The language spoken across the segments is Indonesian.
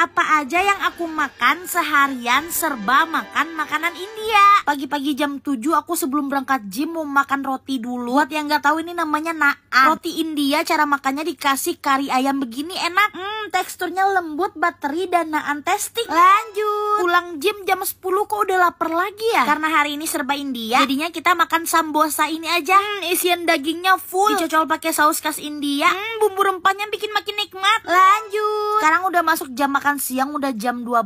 apa aja yang aku makan seharian serba makan makanan India. Pagi-pagi jam 7 aku sebelum berangkat gym mau makan roti dulu. Buat yang gak tahu ini namanya naan. Roti India cara makannya dikasih kari ayam begini enak. Hmm, teksturnya lembut, bateri dan naan testing. Lanjut. Pulang gym jam 10 kok udah lapar lagi ya? Karena hari ini serba India. Jadinya kita makan sambosa ini aja. Hmm, isian dagingnya full. Dicocol pakai saus khas India. Hmm, bumbu rempahnya bikin makin nikmat. Lanjut udah masuk jam makan siang udah jam 12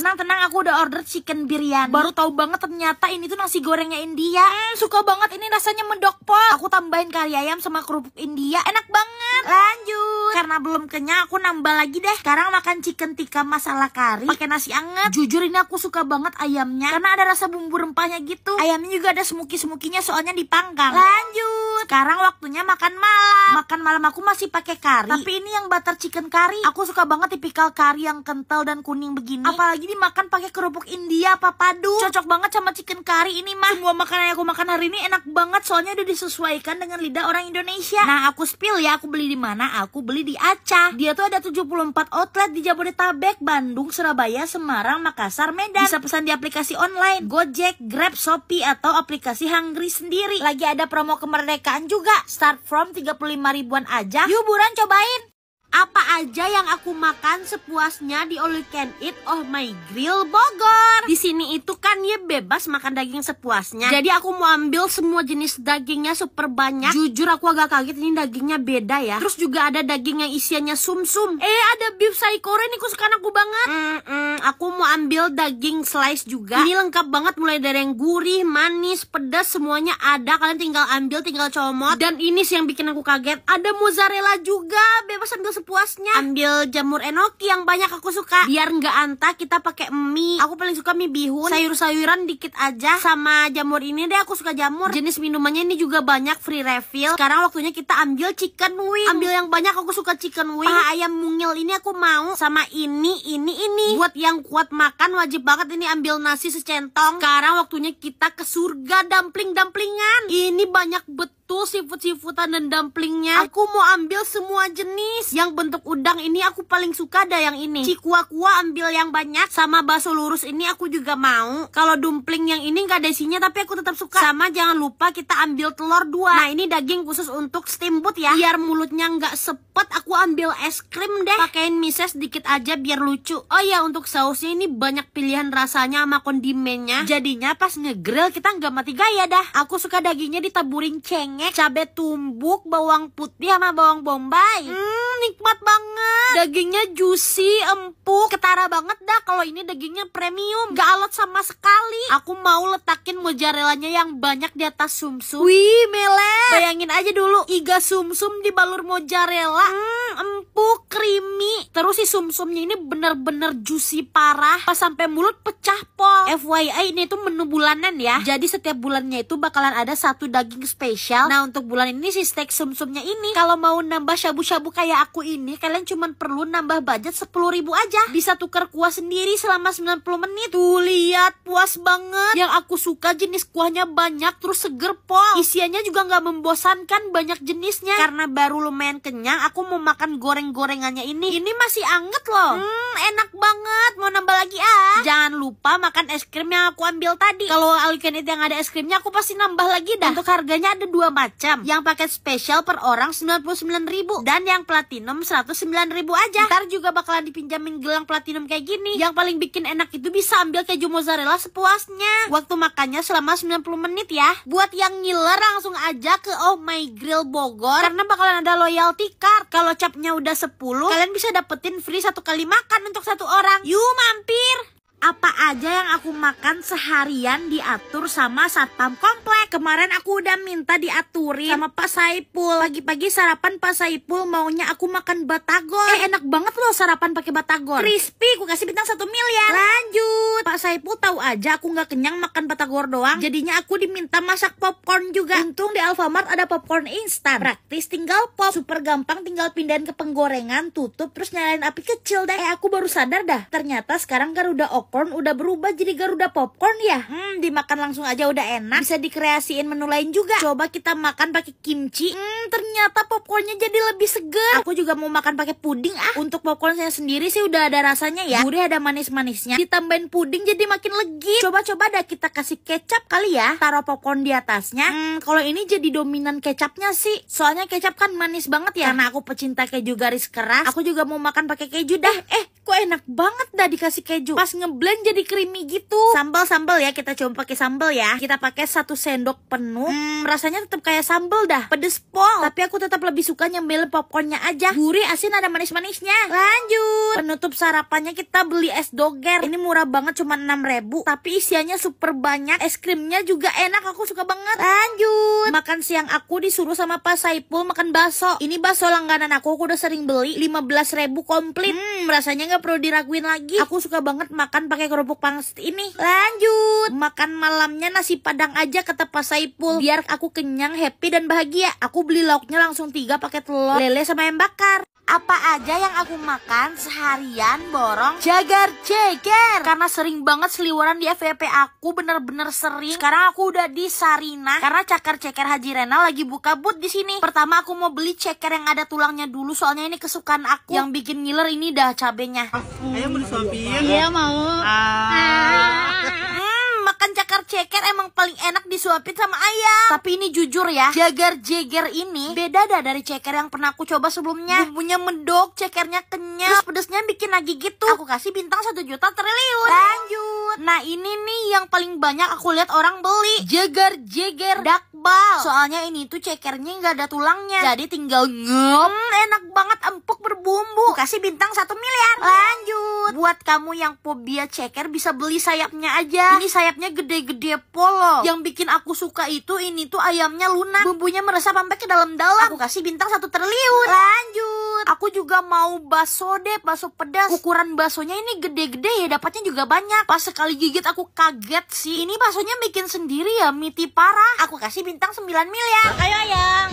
Tenang-tenang aku udah order chicken biryani Baru tahu banget ternyata ini tuh nasi gorengnya India hmm, Suka banget ini rasanya medok po Aku tambahin kari ayam sama kerupuk India Enak banget Lanjut Karena belum kenyang aku nambah lagi deh Sekarang makan chicken tikka masala kari pakai nasi anget Jujur ini aku suka banget ayamnya Karena ada rasa bumbu rempahnya gitu Ayamnya juga ada semuki-semukinya soalnya dipanggang Lanjut Sekarang waktunya makan malam Makan malam aku masih pakai kari Tapi ini yang butter chicken kari Aku suka banget tipikal tipikal kari yang kental dan kuning begini. Apalagi dimakan pakai kerupuk India apa padu. Cocok banget sama chicken kari ini mah. Semua makanan yang aku makan hari ini enak banget soalnya udah disesuaikan dengan lidah orang Indonesia. Nah, aku spill ya, aku beli di mana? Aku beli di Aceh. Dia tuh ada 74 outlet di Jabodetabek, Bandung, Surabaya, Semarang, Makassar, Medan. Bisa pesan di aplikasi online, Gojek, Grab, Shopee atau aplikasi Hungry sendiri. Lagi ada promo kemerdekaan juga. Start from 35 ribuan aja. Yuk buruan cobain apa aja yang aku makan sepuasnya di All You Can Eat Oh My Grill Bogor. Di sini itu kan ya bebas makan daging sepuasnya. Jadi aku mau ambil semua jenis dagingnya super banyak. Jujur aku agak kaget ini dagingnya beda ya. Terus juga ada daging yang isiannya sum -sum. Eh ada beef saikore nih kesukaan aku banget. Mm -mm, aku mau ambil daging slice juga. Ini lengkap banget mulai dari yang gurih, manis, pedas semuanya ada. Kalian tinggal ambil, tinggal comot. Dan ini sih yang bikin aku kaget. Ada mozzarella juga, bebas ambil sepuasnya ambil jamur enoki yang banyak aku suka biar nggak antah kita pakai mie aku paling suka mie bihun sayur-sayuran dikit aja sama jamur ini deh aku suka jamur jenis minumannya ini juga banyak free refill sekarang waktunya kita ambil chicken wing ambil yang banyak aku suka chicken wing paha ayam mungil ini aku mau sama ini ini ini buat yang kuat makan wajib banget ini ambil nasi secentong sekarang waktunya kita ke surga dumpling dumplingan ini banyak bet itu seafood seafoodan dan dumplingnya aku mau ambil semua jenis yang bentuk udang ini aku paling suka ada yang ini cikua-kua ambil yang banyak sama bakso lurus ini aku juga mau kalau dumpling yang ini nggak ada isinya tapi aku tetap suka sama jangan lupa kita ambil telur dua nah ini daging khusus untuk steamboat ya biar mulutnya nggak sepet aku ambil es krim deh pakaiin mises sedikit aja biar lucu oh ya untuk sausnya ini banyak pilihan rasanya sama kondimennya jadinya pas ngegrill kita nggak mati gaya dah aku suka dagingnya ditaburin ceng cengek, cabe tumbuk, bawang putih sama bawang bombay. Hmm, nikmat banget. Dagingnya juicy, empuk, ketara banget dah kalau ini dagingnya premium. Gak alot sama sekali. Aku mau letakin mozzarellanya yang banyak di atas sumsum. -sum. Wih, melet. Bayangin aja dulu, iga sumsum di balur mozzarella. Hmm, empuk, creamy. Terus si sumsumnya ini bener-bener juicy parah. Pas sampai mulut pecah pol. FYI ini tuh menu bulanan ya. Jadi setiap bulannya itu bakalan ada satu daging spesial Nah untuk bulan ini sih steak sumsumnya ini kalau mau nambah shabu-shabu kayak aku ini kalian cuma perlu nambah budget 10 ribu aja. Bisa tukar kuah sendiri selama 90 menit. Tuh lihat puas banget. Yang aku suka jenis kuahnya banyak terus seger pol. Isiannya juga nggak membosankan banyak jenisnya. Karena baru lumayan kenyang aku mau makan goreng-gorengannya ini. Ini masih anget loh. Hmm enak banget jangan lupa makan es krim yang aku ambil tadi. Kalau all you yang ada es krimnya aku pasti nambah lagi dah. Untuk harganya ada dua macam. Yang paket spesial per orang 99.000 dan yang platinum 109.000 aja. Ntar juga bakalan dipinjamin gelang platinum kayak gini. Yang paling bikin enak itu bisa ambil keju mozzarella sepuasnya. Waktu makannya selama 90 menit ya. Buat yang ngiler langsung aja ke Oh My Grill Bogor karena bakalan ada loyalty card. Kalau capnya udah 10, kalian bisa dapetin free satu kali makan untuk satu orang. Yuk mampir! apa aja yang aku makan seharian diatur sama satpam komplek. Kemarin aku udah minta diaturi sama Pak Saipul. Pagi-pagi sarapan Pak Saipul maunya aku makan batagor. Eh enak banget loh sarapan pakai batagor. Crispy, aku kasih bintang satu miliar. Lanjut. Pak Saipul tahu aja aku nggak kenyang makan batagor doang. Jadinya aku diminta masak popcorn juga. Untung di Alfamart ada popcorn instan. Praktis tinggal pop. Super gampang tinggal pindahin ke penggorengan, tutup, terus nyalain api kecil deh. Eh aku baru sadar dah. Ternyata sekarang Garuda Oke popcorn udah berubah jadi Garuda popcorn ya? Hmm, dimakan langsung aja udah enak. Bisa dikreasiin menu lain juga. Coba kita makan pakai kimchi. Hmm, ternyata popcornnya jadi lebih segar. Aku juga mau makan pakai puding ah. Untuk popcorn saya sendiri sih udah ada rasanya ya. Gurih ada manis-manisnya. Ditambahin puding jadi makin legit. Coba-coba dah kita kasih kecap kali ya. Taruh popcorn di atasnya. Hmm, kalau ini jadi dominan kecapnya sih. Soalnya kecap kan manis banget ya. Karena aku pecinta keju garis keras. Aku juga mau makan pakai keju dah. Eh, eh kok enak banget dah dikasih keju. Pas ngeblend jadi creamy gitu. Sambal-sambal ya, kita coba pakai sambal ya. Kita pakai satu sendok penuh. Hmm, rasanya tetap kayak sambal dah. Pedes pol. Tapi aku tetap lebih suka nyemil popcornnya aja. Gurih, asin, ada manis-manisnya. Lanjut. Penutup sarapannya kita beli es doger. Ini murah banget cuma 6 ribu. Tapi isiannya super banyak. Es krimnya juga enak, aku suka banget. Lanjut. Makan siang aku disuruh sama Pak Saipul makan bakso. Ini bakso langganan aku, aku udah sering beli. 15 ribu komplit. Hmm, rasanya nggak nggak perlu diraguin lagi. Aku suka banget makan pakai kerupuk pangsit ini. Lanjut. Makan malamnya nasi padang aja kata Pak Saipul. Biar aku kenyang, happy, dan bahagia. Aku beli lauknya langsung tiga pakai telur, lele sama ayam bakar apa aja yang aku makan seharian borong jagar ceker karena sering banget seliweran di FYP aku bener-bener sering sekarang aku udah di Sarina karena cakar ceker Haji Renal lagi buka but di sini pertama aku mau beli ceker yang ada tulangnya dulu soalnya ini kesukaan aku yang bikin ngiler ini dah cabenya ayo beli disuapin iya mau ah. Ah makan cakar ceker emang paling enak disuapin sama ayam. Tapi ini jujur ya, jagar-jeger ini beda dah dari ceker yang pernah aku coba sebelumnya. Bumbunya mendok, cekernya kenyal, terus pedesnya bikin lagi gitu. Aku kasih bintang satu juta triliun. Lanjut. Nah ini nih yang paling banyak aku lihat orang beli. Jagar-jeger dak Iqbal Soalnya ini tuh cekernya nggak ada tulangnya. Jadi tinggal ngem. Hmm, enak banget, empuk berbumbu. aku kasih bintang satu miliar. Lanjut. Buat kamu yang fobia ceker bisa beli sayapnya aja. Ini sayapnya gede-gede polo. Yang bikin aku suka itu ini tuh ayamnya lunak. Bumbunya meresap sampai ke dalam-dalam. Aku kasih bintang satu terliur Lanjut. Aku juga mau baso deh, baso pedas. Ukuran baksonya ini gede-gede ya, dapatnya juga banyak. Pas sekali gigit aku kaget sih. Ini baksonya bikin sendiri ya, miti parah. Aku kasih bintang 9 mil ya. Ayo Ayang.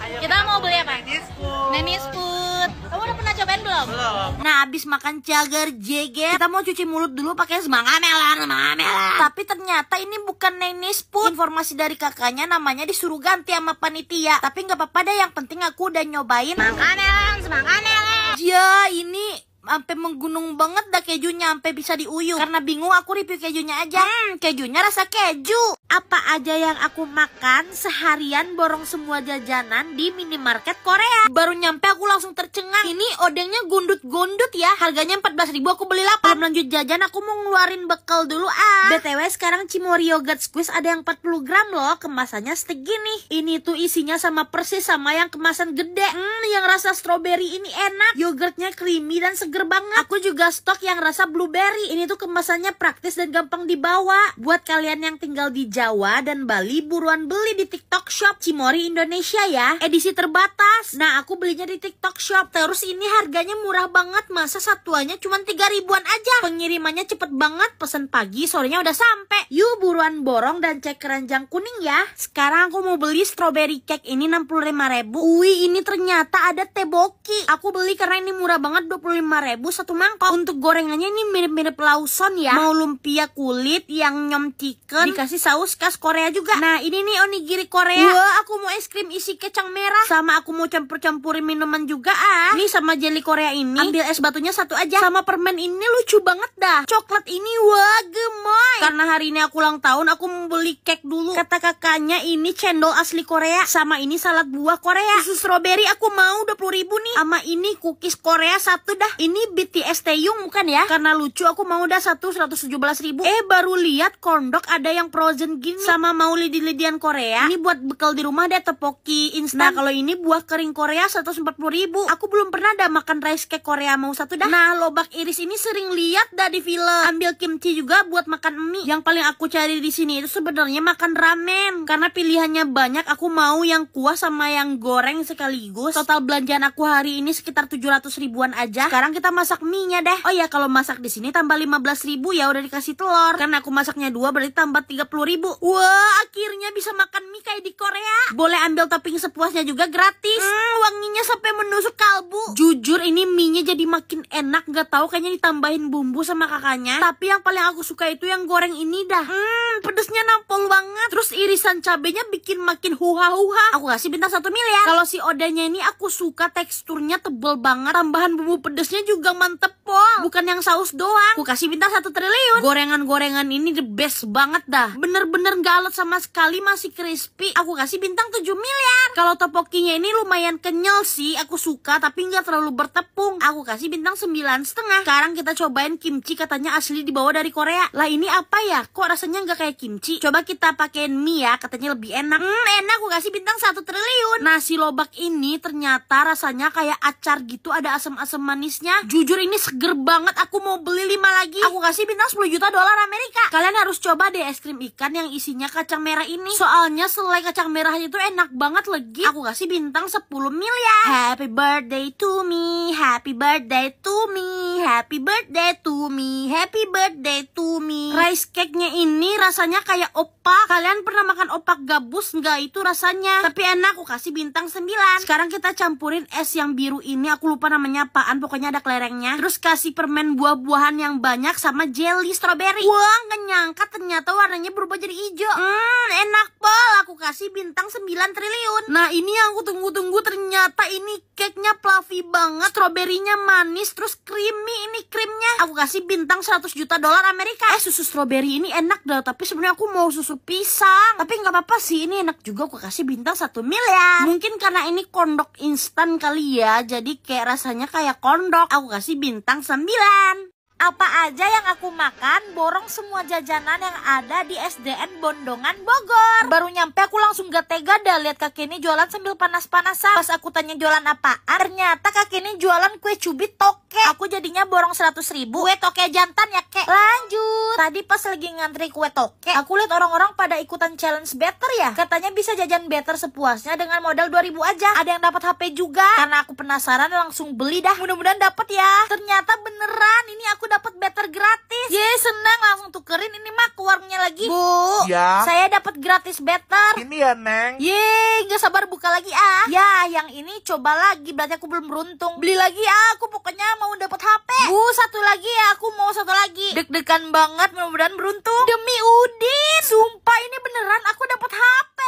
Ayo, kita mau beli apa? Nenis food. Nenis food. Kamu udah pernah cobain belum? Belum. Nah, abis makan jagar jeger, kita mau cuci mulut dulu pakai semangka melan, semangka melan. Tapi ternyata ini bukan Nenis food. Informasi dari kakaknya namanya disuruh ganti sama panitia. Tapi nggak apa-apa deh, yang penting aku udah nyobain. Semangka melan, semangka melan. Ya, ini sampai menggunung banget dah kejunya sampai bisa diuyuk karena bingung aku review kejunya aja hmm, kejunya rasa keju apa aja yang aku makan seharian borong semua jajanan di minimarket Korea. Baru nyampe aku langsung tercengang. Ini odengnya gundut-gundut ya. Harganya 14 ribu aku beli 8. Belum lanjut jajan aku mau ngeluarin bekal dulu ah. BTW sekarang cimory yogurt squeeze ada yang 40 gram loh. Kemasannya segini. Ini tuh isinya sama persis sama yang kemasan gede. Hmm, yang rasa strawberry ini enak. Yogurtnya creamy dan seger banget. Aku juga stok yang rasa blueberry. Ini tuh kemasannya praktis dan gampang dibawa. Buat kalian yang tinggal di Jakarta Jawa dan Bali buruan beli di TikTok Shop Cimori Indonesia ya. Edisi terbatas. Nah, aku belinya di TikTok Shop. Terus ini harganya murah banget. Masa satuannya cuma 3 ribuan aja. Pengirimannya cepet banget. Pesan pagi, sorenya udah sampai. Yuk buruan borong dan cek keranjang kuning ya. Sekarang aku mau beli strawberry cake ini 65 ribu. Wih, ini ternyata ada teboki. Aku beli karena ini murah banget 25 ribu satu mangkok. Untuk gorengannya ini mirip-mirip lauson ya. Mau lumpia kulit yang nyom chicken dikasih saus khas Korea juga. Nah, ini nih onigiri Korea. Wah, aku mau es krim isi kecang merah. Sama aku mau campur-campurin minuman juga ah. Nih sama jelly Korea ini. Ambil es batunya satu aja. Sama permen ini lucu banget dah. Coklat ini wah gemoy. Karena hari ini aku ulang tahun, aku mau beli cake dulu. Kata kakaknya ini cendol asli Korea. Sama ini salad buah Korea. Susu strawberry aku mau 20 ribu nih. Sama ini cookies Korea satu dah. Ini BTS Taeyong bukan ya? Karena lucu aku mau dah satu 117 ribu. Eh baru lihat kondok ada yang frozen mau Sama di lidian Korea. Ini buat bekal di rumah deh tepoki instan. Nah, kalau ini buah kering Korea 140 ribu. Aku belum pernah ada makan rice cake Korea mau satu dah. Nah, lobak iris ini sering lihat dah di film. Ambil kimchi juga buat makan mie. Yang paling aku cari di sini itu sebenarnya makan ramen. Karena pilihannya banyak, aku mau yang kuah sama yang goreng sekaligus. Total belanjaan aku hari ini sekitar 700 ribuan aja. Sekarang kita masak mie-nya deh. Oh ya, kalau masak di sini tambah 15 ribu ya udah dikasih telur. Karena aku masaknya dua berarti tambah 30 ribu ribu. Wah, akhirnya bisa makan mie kayak di Korea. Boleh ambil topping sepuasnya juga gratis. Hmm, wanginya sampai menusuk kalbu. Jujur ini mie-nya jadi makin enak. Gak tahu kayaknya ditambahin bumbu sama kakaknya. Tapi yang paling aku suka itu yang goreng ini dah. Hmm, pedesnya nampol banget. Terus irisan cabenya bikin makin huha-huha. Aku kasih bintang satu miliar. Ya. Kalau si odanya ini aku suka teksturnya tebel banget. Tambahan bumbu pedesnya juga mantep pol. Bukan yang saus doang. Aku kasih bintang satu triliun. Gorengan-gorengan ini the best banget dah. Bener bener gak alat sama sekali masih crispy aku kasih bintang 7 miliar kalau topokinya ini lumayan kenyal sih aku suka tapi nggak terlalu bertepung aku kasih bintang 9 setengah sekarang kita cobain kimchi katanya asli dibawa dari Korea lah ini apa ya kok rasanya nggak kayak kimchi coba kita pakein mie ya katanya lebih enak hmm, enak aku kasih bintang 1 triliun nasi lobak ini ternyata rasanya kayak acar gitu ada asam-asam manisnya jujur ini seger banget aku mau beli 5 lagi aku kasih bintang 10 juta dolar Amerika kalian harus coba deh es krim ikan yang yang isinya kacang merah ini. Soalnya selai kacang merahnya itu enak banget lagi. Aku kasih bintang 10 miliar. Happy birthday to me, happy birthday to me, happy birthday to me, happy birthday to me. Rice cake-nya ini rasanya kayak opak. Kalian pernah makan opak gabus nggak itu rasanya? Tapi enak, aku kasih bintang 9. Sekarang kita campurin es yang biru ini, aku lupa namanya apaan, pokoknya ada kelerengnya. Terus kasih permen buah-buahan yang banyak sama jelly strawberry. Wah, nggak nyangka ternyata warnanya berubah jadi Ijo, Hmm, enak pol, aku kasih bintang 9 triliun. Nah, ini yang aku tunggu-tunggu ternyata ini cake-nya fluffy banget, stroberinya manis, terus creamy ini krimnya. Aku kasih bintang 100 juta dolar Amerika. Eh, susu stroberi ini enak dah, tapi sebenarnya aku mau susu pisang. Tapi nggak apa-apa sih, ini enak juga aku kasih bintang 1 miliar. Mungkin karena ini kondok instan kali ya, jadi kayak rasanya kayak kondok. Aku kasih bintang 9. Apa aja yang aku makan, borong semua jajanan yang ada di SDN Bondongan Bogor. Baru nyampe aku langsung gak tega dah lihat kaki ini jualan sambil panas-panasan. Pas aku tanya jualan apa ternyata kaki ini jualan kue cubit toke. Aku jadinya borong 100 ribu. Kue toke jantan ya kek. Lanjut. Tadi pas lagi ngantri kue toke, aku lihat orang-orang pada ikutan challenge better ya. Katanya bisa jajan better sepuasnya dengan modal 2000 aja. Ada yang dapat HP juga. Karena aku penasaran langsung beli dah. Mudah-mudahan dapat ya. Ternyata beneran ini aku dapat better gratis. Ye, senang langsung tukerin ini mah ke warungnya lagi. Bu, ya. saya dapat gratis better. Ini ya, Neng. Ye, nggak sabar buka lagi ah. Ya, yang ini coba lagi berarti aku belum beruntung. Beli lagi ah, aku pokoknya mau dapat HP. Bu, satu lagi ya, aku mau satu lagi. Deg-degan banget, mudah-mudahan beruntung. Demi Udin, sumpah ini beneran aku dapat HP.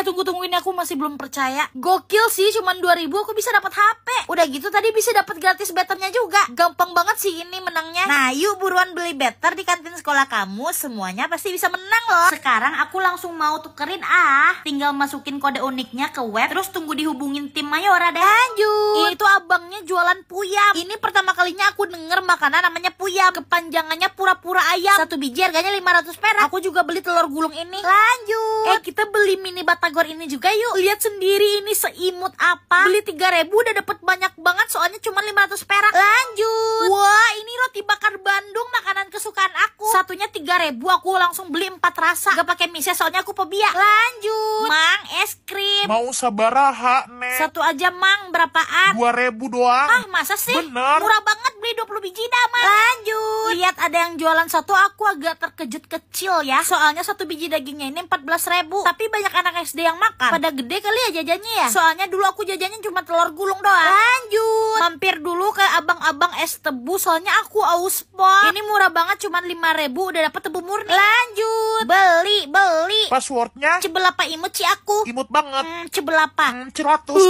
Eh, tunggu-tungguin aku masih belum percaya. Gokil sih, cuman 2000 aku bisa dapat HP. Udah gitu tadi bisa dapat gratis betternya juga. Gampang banget sih ini menangnya. Nah, yuk buruan beli better di kantin sekolah kamu. Semuanya pasti bisa menang loh. Sekarang aku langsung mau tukerin ah. Tinggal masukin kode uniknya ke web terus tunggu dihubungin tim Mayora deh. Lanjut. Itu abang jualan puyam. Ini pertama kalinya aku denger makanan namanya puyam. Kepanjangannya pura-pura ayam. Satu biji harganya 500 perak. Aku juga beli telur gulung ini. Lanjut. Eh, kita beli mini batagor ini juga yuk. Lihat sendiri ini seimut apa. Beli 3000 udah dapet banyak banget soalnya cuma 500 perak. Lanjut. Wah, ini roti bakar Bandung makanan kesukaan aku. Satunya 3000 aku langsung beli 4 rasa. Gak pakai mie soalnya aku pebiak Lanjut. Mang es krim. Mau sabaraha, Nek. Satu aja, Mang. Berapaan? 2000 doang doang. Ah, masa sih? Bener. Murah banget beli 20 biji dah, Mas. Lanjut. Lihat ada yang jualan satu, aku agak terkejut kecil ya. Soalnya satu biji dagingnya ini 14 ribu. Tapi banyak anak SD yang makan. Pada gede kali ya jajannya ya? Soalnya dulu aku jajannya cuma telur gulung doang. Lanjut. Mampir dulu ke abang-abang es tebu, soalnya aku aus pok. Ini murah banget, cuma 5 ribu udah dapat tebu murni. Lanjut. Beli, beli. Passwordnya? Cebelapa imut sih aku. Imut banget. Hmm, cebelapa. Hmm, cerotus.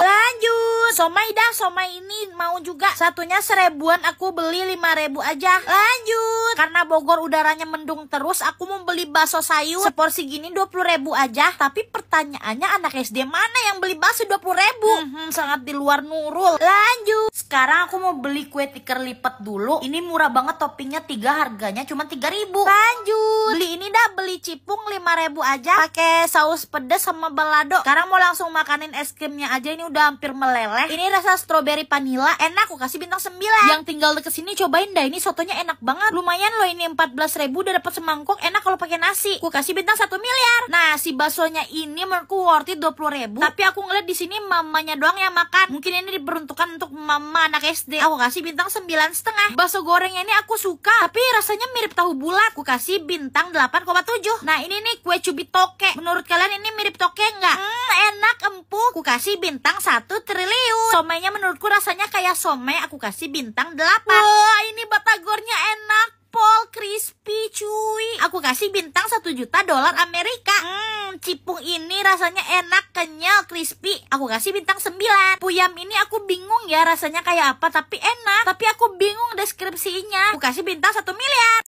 Lanjut somai dah, somai ini mau juga. Satunya seribuan, aku beli lima ribu aja. Lanjut. Karena Bogor udaranya mendung terus, aku mau beli bakso sayur. Seporsi gini dua puluh ribu aja. Tapi pertanyaannya anak SD mana yang beli bakso dua puluh ribu? Hmm, sangat di luar nurul. Lanjut. Sekarang aku mau beli kue tiker lipat dulu. Ini murah banget toppingnya tiga harganya cuma tiga ribu. Lanjut. Beli ini dah, beli cipung lima ribu aja. Pakai saus pedas sama balado. Sekarang mau langsung makanin es krimnya aja ini udah hampir meleleh ini rasa strawberry vanilla enak, aku kasih bintang 9. Yang tinggal deket sini cobain dah, ini sotonya enak banget. Lumayan loh ini 14 ribu udah dapet semangkuk, enak kalau pakai nasi. Aku kasih bintang 1 miliar. Nah, si baksonya ini menurutku worth it 20 ribu. Tapi aku ngeliat di sini mamanya doang yang makan. Mungkin ini diperuntukkan untuk mama anak SD. Aku kasih bintang 9 setengah. Bakso gorengnya ini aku suka, tapi rasanya mirip tahu bulat. Aku kasih bintang 8,7. Nah, ini nih kue cubit toke. Menurut kalian ini mirip toke nggak? Hmm, enak, empuk. Aku kasih bintang 1 triliun kriuk. Somainya menurutku rasanya kayak somai aku kasih bintang 8. Wah, ini batagornya enak. Pol crispy cuy. Aku kasih bintang 1 juta dolar Amerika. Hmm, cipung ini rasanya enak, kenyal, crispy. Aku kasih bintang 9. Puyam ini aku bingung ya rasanya kayak apa tapi enak. Tapi aku bingung deskripsinya. Aku kasih bintang 1 miliar.